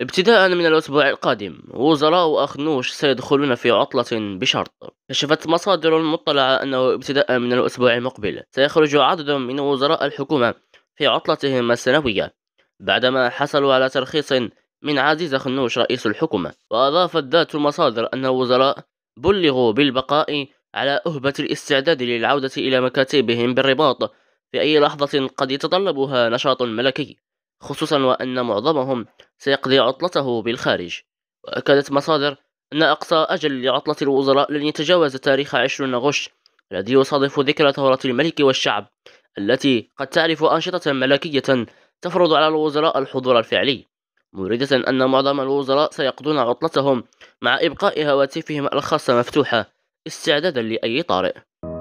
ابتداء من الأسبوع القادم وزراء أخنوش سيدخلون في عطلة بشرط كشفت مصادر مطلعة أنه ابتداء من الأسبوع المقبل سيخرج عدد من وزراء الحكومة في عطلتهم السنوية بعدما حصلوا على ترخيص من عزيز خنوش رئيس الحكومة وأضافت ذات المصادر أن الوزراء بلغوا بالبقاء على أهبة الاستعداد للعودة إلى مكاتبهم بالرباط في أي لحظة قد يتطلبها نشاط ملكي خصوصا وأن معظمهم سيقضي عطلته بالخارج وأكدت مصادر أن أقصى أجل لعطلة الوزراء لن يتجاوز تاريخ 20 غش الذي يصادف ذكرى ثورة الملك والشعب التي قد تعرف أنشطة ملكية تفرض على الوزراء الحضور الفعلي مورده أن معظم الوزراء سيقضون عطلتهم مع إبقاء هواتفهم الخاصة مفتوحة استعدادا لأي طارئ